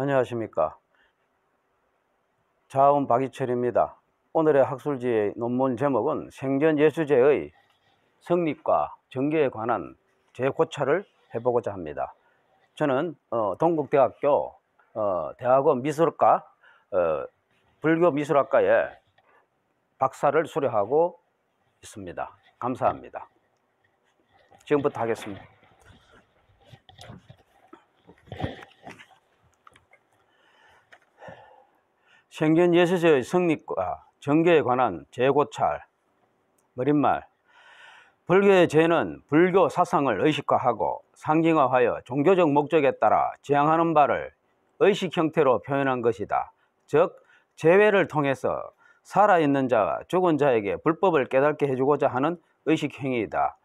안녕하십니까. 자음 박이철입니다. 오늘의 학술지의 논문 제목은 생전예수제의 성립과 전개에 관한 제 고찰을 해보고자 합니다. 저는 어, 동국대학교 어, 대학원 미술과 어, 불교미술학과에 박사를 수료하고 있습니다. 감사합니다. 지금부터 하겠습니다. 생전 예수의 제 성립과 정교에 관한 재고찰, 머릿말, 불교의 죄는 불교 사상을 의식화하고 상징화하여 종교적 목적에 따라 지향하는 바를 의식 형태로 표현한 것이다. 즉, 재회를 통해서 살아있는 자와 죽은 자에게 불법을 깨닫게 해주고자 하는 의식 행위이다.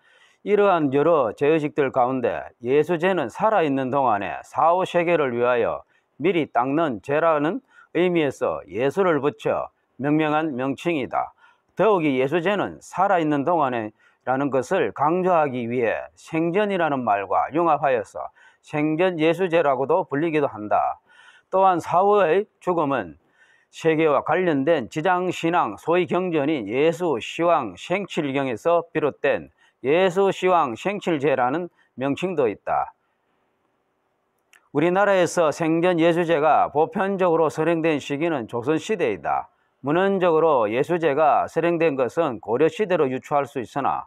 이러한 여러 제의식들 가운데 예수제는 살아있는 동안에 사후 세계를 위하여 미리 닦는 제라는 의미에서 예수를 붙여 명명한 명칭이다. 더욱이 예수제는 살아있는 동안에 라는 것을 강조하기 위해 생전이라는 말과 융합하여서 생전 예수제라고도 불리기도 한다. 또한 사후의 죽음은 세계와 관련된 지장신앙 소위 경전인 예수 시황 생칠경에서 비롯된 예수 시황 생칠제라는 명칭도 있다. 우리나라에서 생전 예수제가 보편적으로 설행된 시기는 조선시대이다. 문헌적으로 예수제가 설행된 것은 고려시대로 유추할 수 있으나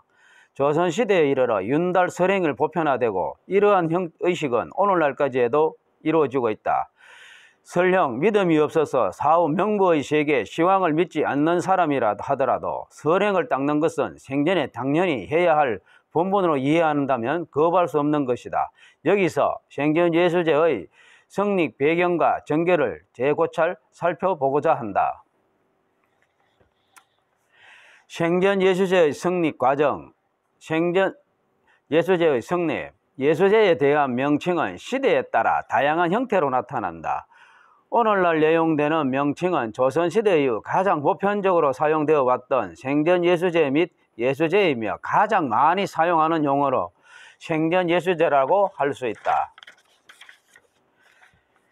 조선시대에 이르러 윤달 설행을 보편화되고 이러한 형, 의식은 오늘날까지에도 이루어지고 있다. 설령 믿음이 없어서 사후 명부의 세계 시황을 믿지 않는 사람이라 하더라도 설행을 닦는 것은 생전에 당연히 해야 할 본분으로 이해한다면 거부할 수 없는 것이다. 여기서 생존예술제의 성립 배경과 전개를 재고찰 살펴보고자 한다. 생존예술제의 성립 과정, 생존예술제의 성립, 예술제에 대한 명칭은 시대에 따라 다양한 형태로 나타난다. 오늘날 내용되는 명칭은 조선시대 이후 가장 보편적으로 사용되어 왔던 생전예수제 및 예수제이며 가장 많이 사용하는 용어로 생전예수제라고 할 수 있다.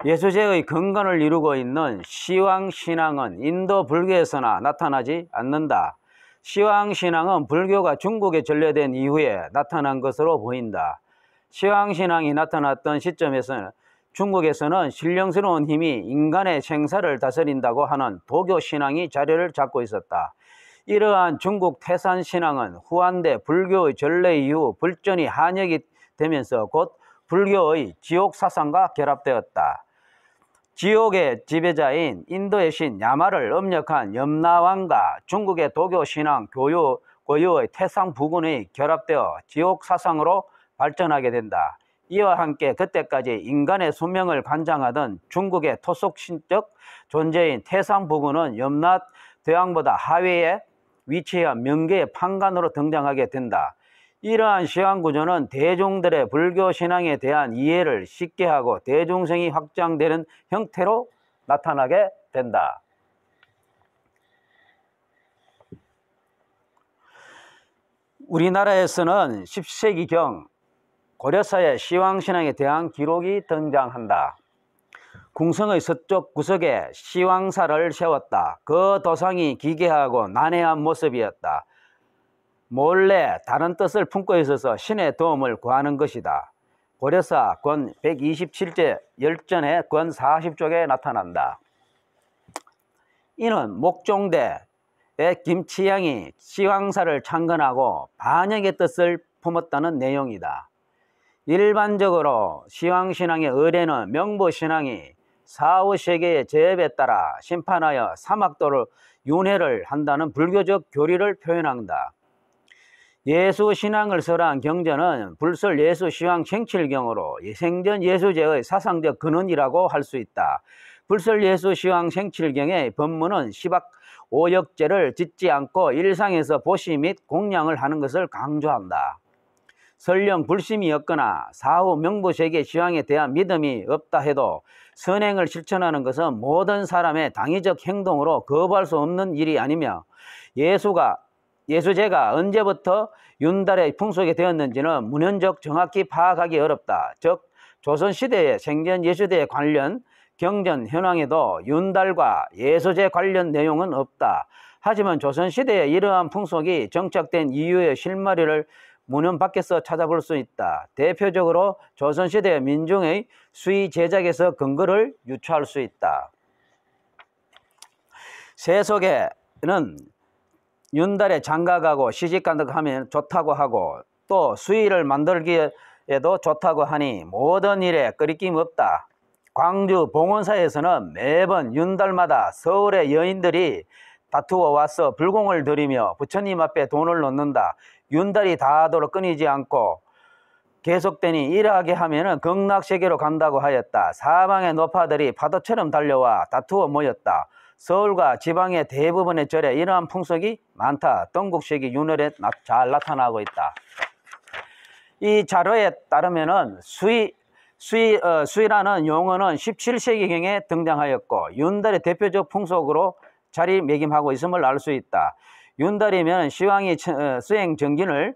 예수제의 근간을 이루고 있는 시황신앙은 인도 불교에서나 나타나지 않는다. 시황신앙은 불교가 중국에 전래된 이후에 나타난 것으로 보인다. 시황신앙이 나타났던 시점에서는 중국에서는 신령스러운 힘이 인간의 생사를 다스린다고 하는 도교 신앙이 자리를 잡고 있었다. 이러한 중국 태산 신앙은 후한대 불교의 전례 이후 불전이 한역이 되면서 곧 불교의 지옥 사상과 결합되었다. 지옥의 지배자인 인도의 신 야마를 엄력한 염라왕과 중국의 도교 신앙 교유 고유의 태상 부근이 결합되어 지옥 사상으로 발전하게 된다. 이와 함께 그때까지 인간의 수명을 관장하던 중국의 토속신적 존재인 태상부군은 염라 대왕보다 하위에 위치한 명계의 판관으로 등장하게 된다. 이러한 시황구조는 대중들의 불교 신앙에 대한 이해를 쉽게 하고 대중성이 확장되는 형태로 나타나게 된다. 우리나라에서는 10세기경 고려사의 시황신앙에 대한 기록이 등장한다. 궁성의 서쪽 구석에 시황사를 세웠다. 그 도상이 기괴하고 난해한 모습이었다. 몰래 다른 뜻을 품고 있어서 신의 도움을 구하는 것이다. 고려사 권 127제 열전의 권 40쪽에 나타난다. 이는 목종대의 김치양이 시황사를 창건하고 반역의 뜻을 품었다는 내용이다. 일반적으로 시황신앙의 의뢰는 명보신앙이 사후세계의 제업에 따라 심판하여 사막도를 윤회를 한다는 불교적 교리를 표현한다. 예수신앙을 설한 경전은 불설 예수시황 생칠경으로 생전 예수제의 사상적 근원이라고 할 수 있다. 불설 예수시황 생칠경의 법문은 시박 오역제를 짓지 않고 일상에서 보시 및 공양을 하는 것을 강조한다. 설령 불심이 없거나 사후 명부세계 지황에 대한 믿음이 없다 해도 선행을 실천하는 것은 모든 사람의 당위적 행동으로 거부할 수 없는 일이 아니며 예수가 예수제가 언제부터 윤달의 풍속이 되었는지는 문헌적 정확히 파악하기 어렵다. 즉 조선시대의 생전 예수대에 관련 경전 현황에도 윤달과 예수제 관련 내용은 없다. 하지만 조선시대에 이러한 풍속이 정착된 이유의 실마리를 문헌 밖에서 찾아볼 수 있다. 대표적으로 조선시대 민중의 수의 제작에서 근거를 유추할 수 있다. 세속에는 윤달에 장가가고 시집간다고 하면 좋다고 하고 또 수의를 만들기에도 좋다고 하니 모든 일에 끄리낌 없다. 광주 봉원사에서는 매번 윤달마다 서울의 여인들이 다투어 와서 불공을 들이며 부처님 앞에 돈을 넣는다. 윤달이 다하도록 끊이지 않고 계속되니 이러하게 하면은 극락세계로 간다고 하였다. 사방의 노파들이 파도처럼 달려와 다투어 모였다. 서울과 지방의 대부분의 절에 이러한 풍속이 많다. 동국식이 윤월에 잘 나타나고 있다. 이 자료에 따르면은 수위 수위 어, 수위라는 용어는 17세기경에 등장하였고 윤달의 대표적 풍속으로 자리매김하고 있음을 알 수 있다. 윤달이면 시황이 어, 수행 정진을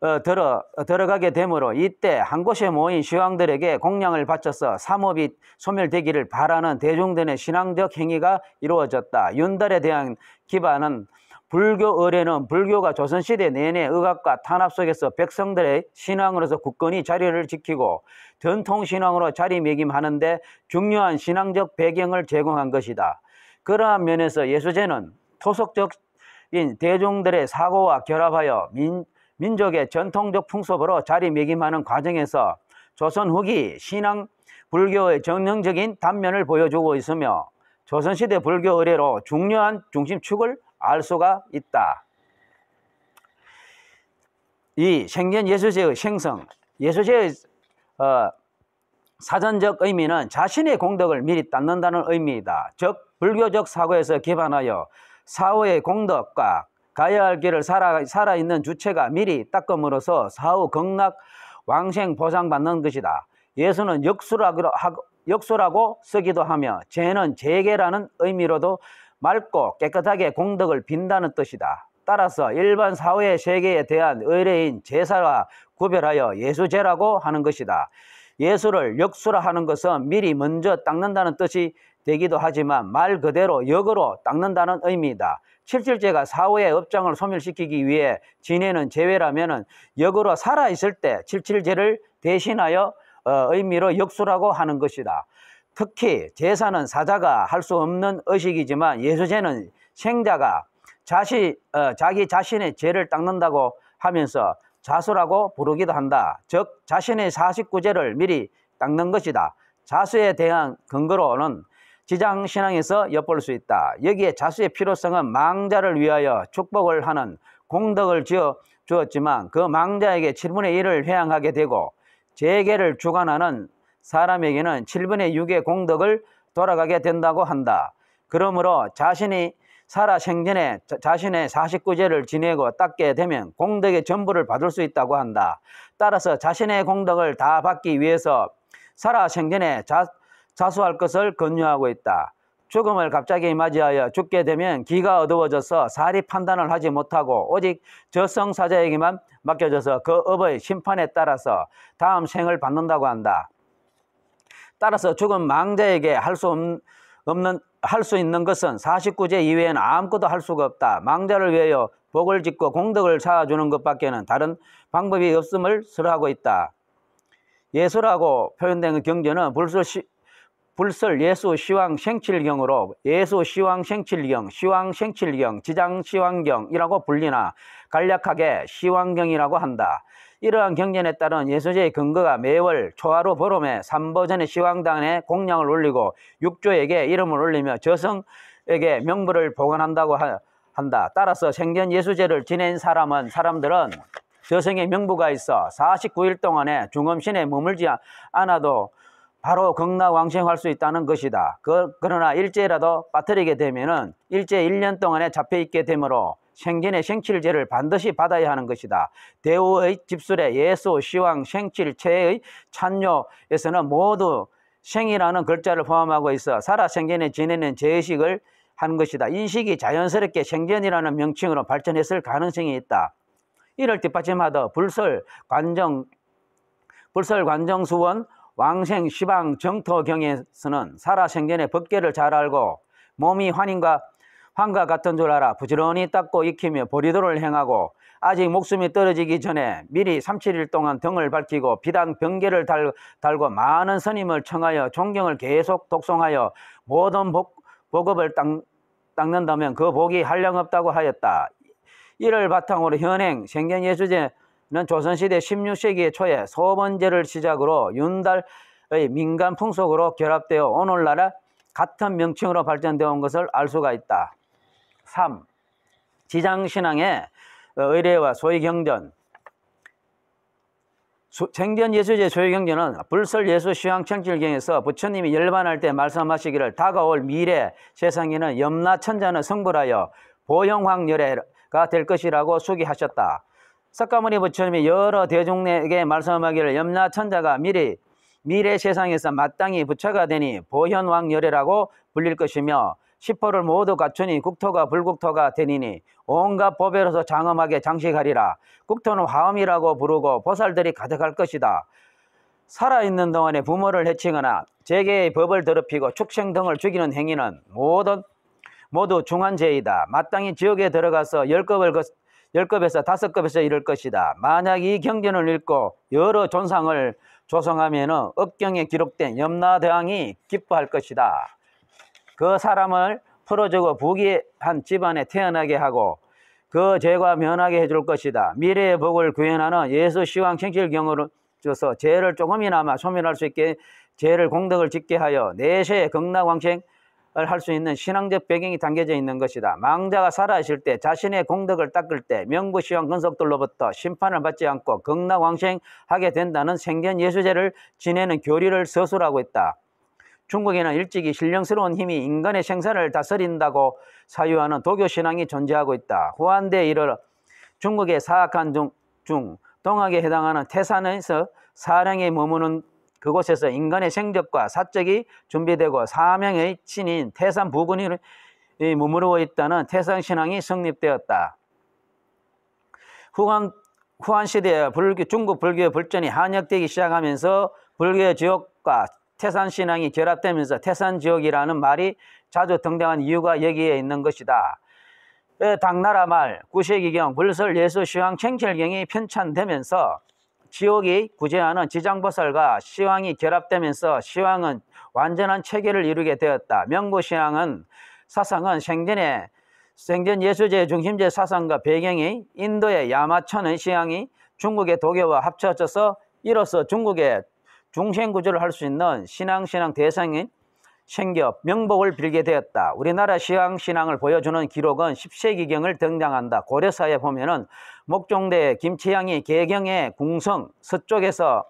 어, 들어, 어, 들어가게 되므로 이때 한 곳에 모인 시황들에게 공양을 바쳐서 삼업이 소멸되기를 바라는 대중들의 신앙적 행위가 이루어졌다. 윤달에 대한 기반은 불교 의뢰는 불교가 조선시대 내내 의학과 탄압 속에서 백성들의 신앙으로서 굳건히 자리를 지키고 전통신앙으로 자리매김하는데 중요한 신앙적 배경을 제공한 것이다. 그러한 면에서 예수제는 토속적 인 대중들의 사고와 결합하여 민, 민족의 전통적 풍습으로 자리매김하는 과정에서 조선 후기 신앙 불교의 전령적인 단면을 보여주고 있으며 조선시대 불교 의례로 중요한 중심축을 알 수가 있다. 이 생전 예수제의 생성, 예수제의 어, 사전적 의미는 자신의 공덕을 미리 닦는다는 의미이다. 즉 불교적 사고에서 기반하여 사후의 공덕과 가야 할 길을 살아, 살아있는 주체가 미리 닦음으로써 사후 극락 왕생 보상받는 것이다. 예수는 역수라고, 역수라고 쓰기도 하며 죄는 재계라는 의미로도 맑고 깨끗하게 공덕을 빈다는 뜻이다. 따라서 일반 사회 세계에 대한 의뢰인 제사와 구별하여 예수제라고 하는 것이다. 예수를 역수라 하는 것은 미리 먼저 닦는다는 뜻이 되기도 하지만 말 그대로 역으로 닦는다는 의미이다. 7 7제가 사후의 업장을 소멸시키기 위해 지내는 제외라면 역으로 살아있을 때7 7제를 대신하여 어, 의미로 역수라고 하는 것이다. 특히 제사는 사자가 할 수 없는 의식이지만 예수제는 생자가 자시, 어, 자기 자신의 죄를 닦는다고 하면서 자수라고 부르기도 한다. 즉 자신의 4 9제를 미리 닦는 것이다. 자수에 대한 근거로는 지장 신앙에서 엿볼 수 있다. 여기에 자수의 필요성은 망자를 위하여 축복을 하는 공덕을 지어 주었지만 그 망자에게 7분의 1을 회양하게 되고 재계를 주관하는 사람에게는 7분의 6의 공덕을 돌아가게 된다고 한다. 그러므로 자신이 살아 생전에 자신의 49제를 지내고 닦게 되면 공덕의 전부를 받을 수 있다고 한다. 따라서 자신의 공덕을 다 받기 위해서 살아 생전에 자, 자수할 것을 권유하고 있다. 죽음을 갑자기 맞이하여 죽게 되면 기가 어두워져서 사리 판단을 하지 못하고 오직 저성사자에게만 맡겨져서 그 업의 심판에 따라서 다음 생을 받는다고 한다. 따라서 죽은 망자에게 할 수 없는 할 수 있는 것은 49제 이외엔 아무것도 할 수가 없다. 망자를 위하여 복을 짓고 공덕을 쌓아주는 것밖에는 다른 방법이 없음을 설하고 있다. 예술하고 표현된 그 경전은 불소 시, 불설 예수 시황 생칠경으로 예수 시황 생칠경, 시황 생칠경, 지장 시황경이라고 불리나 간략하게 시황경이라고 한다. 이러한 경전에 따른 예수제의 근거가 매월 초하루 보름에 삼보전의 시황당에 공양을 올리고 육조에게 이름을 올리며 저성에게 명부를 보관한다고 한다. 따라서 생전 예수제를 지낸 사람은 사람들은 저성의 명부가 있어 49일 동안에 중음신에 머물지 않아도 바로 건강왕생할 수 있다는 것이다. 그, 러나 일제라도 빠뜨리게 되면은 일제 1년 동안에 잡혀있게 되므로 생전의 생칠제를 반드시 받아야 하는 것이다. 대우의 집술에 예수, 시황, 생칠체의 찬요에서는 모두 생이라는 글자를 포함하고 있어 살아 생전에 지내는 제의식을 한 것이다. 인식이 자연스럽게 생전이라는 명칭으로 발전했을 가능성이 있다. 이를 뒷받침하다 불설, 관정, 불설, 관정수원, 왕생, 시방, 정토경에서는 살아 생전의 법계를 잘 알고 몸이 환인과 환과 같은 줄 알아 부지런히 닦고 익히며 보리도를 행하고 아직 목숨이 떨어지기 전에 미리 37일 동안 등을 밝히고 비단 병계를 달, 달고 많은 선임을 청하여 존경을 계속 독송하여 모든 복, 복업을 닦, 닦는다면 그 복이 한량없다고 하였다. 이를 바탕으로 현행 생경예수제 는 조선시대 16세기 초에 소번제를 시작으로 윤달의 민간 풍속으로 결합되어 오늘날에 같은 명칭으로 발전되어 온 것을 알 수가 있다. 3. 지장신앙의 의뢰와 소위경전 생전예수제 소위경전은 불설예수 시황청질경에서 부처님이 열반할 때 말씀하시기를 다가올 미래 세상에는 염라천자는 성불하여 보형황열애가 될 것이라고 수기하셨다. 석가모니 부처님이 여러 대중에게 말씀하기를 염라 천자가 미리 미래 세상에서 마땅히 부처가 되니 보현왕 열애라고 불릴 것이며 시포를 모두 갖추니 국토가 불국토가 되니니 온갖 법에로서 장엄하게 장식하리라. 국토는 화엄이라고 부르고 보살들이 가득할 것이다. 살아있는 동안에 부모를 해치거나 재계의 법을 더럽히고 축생 등을 죽이는 행위는 모든 모두 중한죄이다. 마땅히 지옥에 들어가서 열겁을 열급에서 다섯급에서 이럴 것이다. 만약 이 경전을 읽고 여러 존상을 조성하면 업경에 기록된 염라대왕이 기뻐할 것이다. 그 사람을 풀어주고 부귀한 집안에 태어나게 하고 그 죄가 면하게 해줄 것이다. 미래의 복을 구현하는 예수 시황 경실경으로 줘서 죄를 조금이나마 소멸할 수 있게 죄를 공덕을 짓게 하여 내세 극락왕생 할수 있는 신앙적 배경이 담겨져 있는 것이다. 망자가 살아있을 때 자신의 공덕을 닦을 때 명부시왕 근속들로부터 심판을 받지 않고 극락왕생하게 된다는 생전 예수제를 지내는 교리를 서술하고 있다. 중국에는 일찍이 신령스러운 힘이 인간의 생사를 다스린다고 사유하는 도교신앙이 존재하고 있다. 후한대에 이르러 중국의 사악한 중, 중 동학에 해당하는 태산에서 사량에 머무는 그곳에서 인간의 생적과 사적이 준비되고 사명의 친인 태산 부근이 머무르고 있다는 태산 신앙이 성립되었다. 후한, 후한 시대에 불교, 중국 불교의 불전이 한역되기 시작하면서 불교의 지역과 태산 신앙이 결합되면서 태산 지역이라는 말이 자주 등장한 이유가 여기에 있는 것이다. 당나라 말구세기경 불설 예수 시황 쟁철경이 편찬되면서 지옥이 구제하는 지장보살과 시황이 결합되면서 시황은 완전한 체계를 이루게 되었다. 명구시황은 사상은 생전에 생전 예수제 중심제 사상과 배경이 인도의 야마천의 시황이 중국의 도교와 합쳐져서 이로써 중국의 중생 구조를 할 수 있는 신앙 신앙 대상인 챙겨 명복을 빌게 되었다. 우리나라 시황 신앙을 보여주는 기록은 10세기경을 등장한다. 고려사에 보면은 목종대 김치향이 개경의 궁성 서쪽에서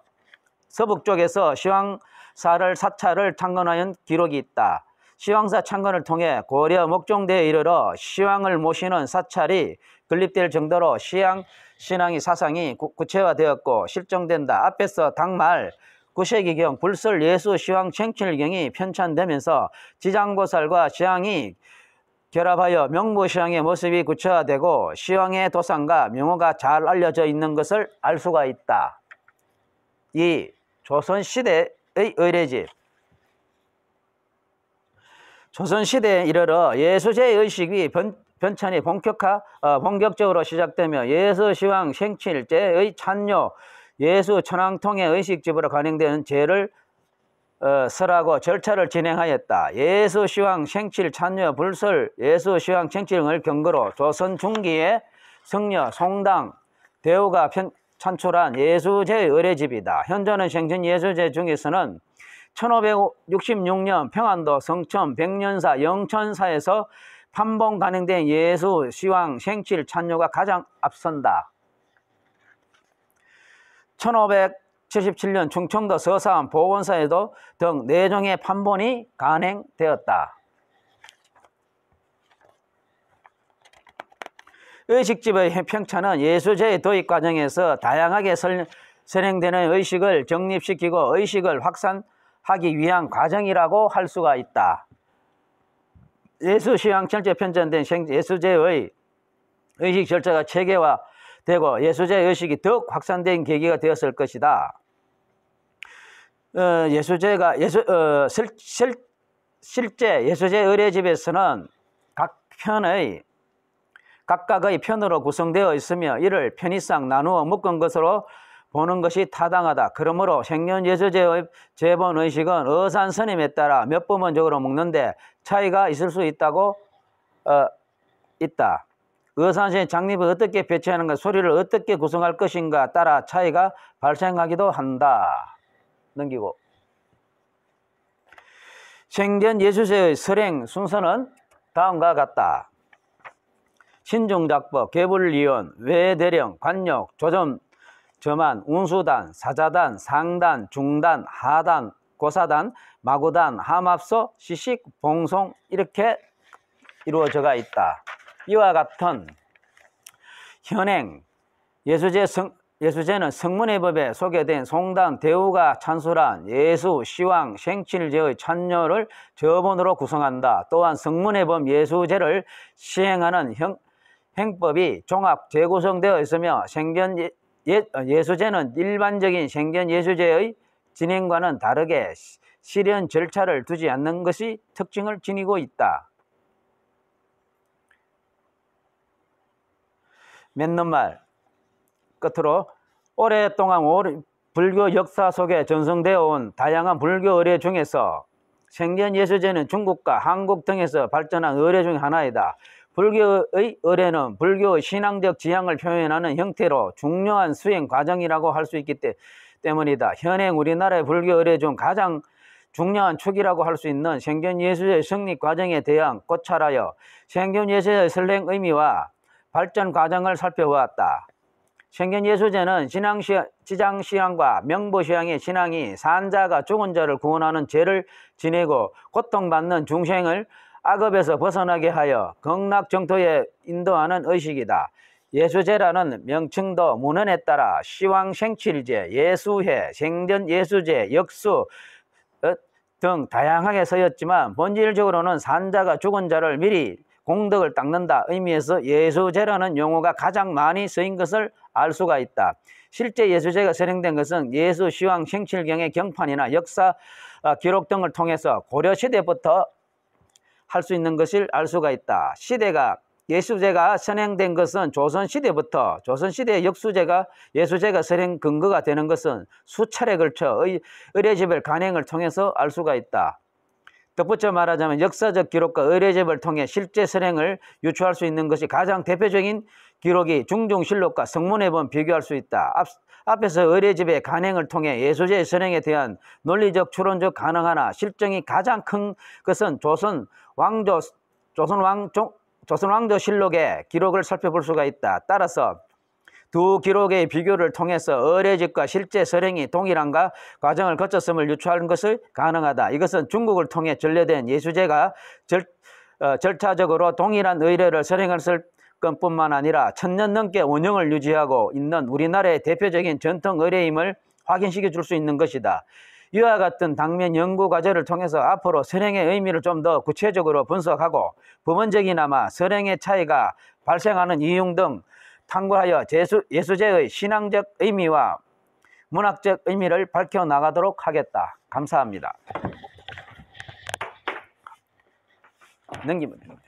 서북쪽에서 시황사를 사찰을 창건하연 기록이 있다. 시황사 창건을 통해 고려 목종대에 이르러 시황을 모시는 사찰이 건립될 정도로 시황 신앙의 사상이 구체화되었고 실정된다. 앞에서 당말 구세기경 불설 예수 시황 챙칠경이 편찬되면서 지장보살과 시황이 결합하여 명부시황의 모습이 구체화되고 시황의 도상과 명호가 잘 알려져 있는 것을 알 수가 있다. 이 조선시대의 의례집 조선시대에 이르러 예수제의 의식이 변, 변천이 본격화, 어, 본격적으로 시작되며 예수시황 생칠제의 찬요, 예수 천왕통의 의식집으로 관행된는 죄를 어, 설하고 절차를 진행하였다. 예수 시황 생칠 찬녀 불설 예수 시황 생칠 등을 경거로 조선 중기에 성녀 송당 대우가 편, 찬출한 예수제 의례집이다. 현존의 생신 예수제 중에서는 1566년 평안도 성천 백년사 영천사에서 판봉 간행된 예수 시황 생칠 찬녀가 가장 앞선다. 1577년 충청도 서산 보건사에도 등 4종의 판본이 간행되었다. 의식집의 평차는 예수제의 도입 과정에서 다양하게 선행되는 의식을 정립시키고 의식을 확산하기 위한 과정이라고 할 수가 있다. 예수시황 철제 편전된 예수제의 의식 절차가 체계와 되고 예수제 의식이 더욱 확산된 계기가 되었을 것이다. 어, 예수제가 예수 어, 실, 실, 실제 예수제 의례집에서는 각 편의 각각의 편으로 구성되어 있으며 이를 편의상 나누어 묶은 것으로 보는 것이 타당하다. 그러므로 생년예수제의 재본 의식은 어산 스님에 따라 몇 부문적으로 묶는데 차이가 있을 수 있다고 어, 있다. 의사선생의 장립을 어떻게 배치하는가, 소리를 어떻게 구성할 것인가 따라 차이가 발생하기도 한다. 넘기고. 생전 예수의 설행 순서는 다음과 같다. 신종작법, 개불리언, 외대령, 관역, 조점, 점안, 운수단, 사자단, 상단, 중단, 하단, 고사단, 마구단, 함합소, 시식, 봉송 이렇게 이루어져가 있다. 이와 같은 현행 예수제 성, 예수제는 성문의 법에 소개된 송단, 대우가, 찬수한 예수, 시왕, 생칠제의 찬녀를 저본으로 구성한다. 또한 성문의 법 예수제를 시행하는 형, 행법이 종합 재구성되어 있으며 생전 예, 예, 어, 수제는 일반적인 생전 예수제의 진행과는 다르게 실현 절차를 두지 않는 것이 특징을 지니고 있다. 맺는 말 끝으로 오랫동안 불교 역사 속에 전승되어 온 다양한 불교 의례 중에서 생전예수제는 중국과 한국 등에서 발전한 의례 중 하나이다. 불교의 의례는 불교의 신앙적 지향을 표현하는 형태로 중요한 수행 과정이라고 할 수 있기 때문이다. 현행 우리나라의 불교 의례 중 가장 중요한 축이라고 할 수 있는 생존예수의 성립 과정에 대한 꽃찰하여 생존예수의 설행 의미와 발전 과정을 살펴보았다. 생견예수제는 신앙시, 지장시향과 명보시향의 신앙이 산자가 죽은 자를 구원하는 죄를 지내고 고통받는 중생을 악업에서 벗어나게 하여 극락정토에 인도하는 의식이다. 예수제라는 명칭도 문헌에 따라 시황생칠제 예수회, 생전예수제, 역수 어, 등 다양하게 서였지만 본질적으로는 산자가 죽은 자를 미리 공덕을 닦는다 의미에서 예수제라는 용어가 가장 많이 쓰인 것을 알 수가 있다. 실제 예수제가 선행된 것은 예수 시황 생칠경의 경판이나 역사 어, 기록 등을 통해서 고려시대부터 할 수 있는 것을 알 수가 있다. 시대가 예수제가 선행된 것은 조선시대부터 조선시대 의 역수제가 예수제가 선행 근거가 되는 것은 수차례 걸쳐 의례집별 간행을 통해서 알 수가 있다. 덧붙여 말하자면 역사적 기록과 의례집을 통해 실제 선행을 유추할 수 있는 것이 가장 대표적인 기록이 중종실록과 성문회본 비교할 수 있다. 앞, 앞에서 의례집의 간행을 통해 예수제의 선행에 대한 논리적 추론적 가능하나 실정이 가장 큰 것은 조선 왕조 조선 왕조 조선 왕조실록의 기록을 살펴볼 수가 있다. 따라서 두 기록의 비교를 통해서 의뢰직과 실제 설행이 동일한가 과정을 거쳤음을 유추하는 것을 가능하다. 이것은 중국을 통해 전래된 예수제가 절, 어, 절차적으로 동일한 의뢰를 설행했을 뿐만 아니라 천년 넘게 운영을 유지하고 있는 우리나라의 대표적인 전통 의뢰임을 확인시켜 줄 수 있는 것이다. 이와 같은 당면 연구 과제를 통해서 앞으로 선행의 의미를 좀 더 구체적으로 분석하고 부분적이나마 선행의 차이가 발생하는 이유 등 탐구하여 예수제의 신앙적 의미와 문학적 의미를 밝혀나가도록 하겠다. 감사합니다. 넘기면 됩니다.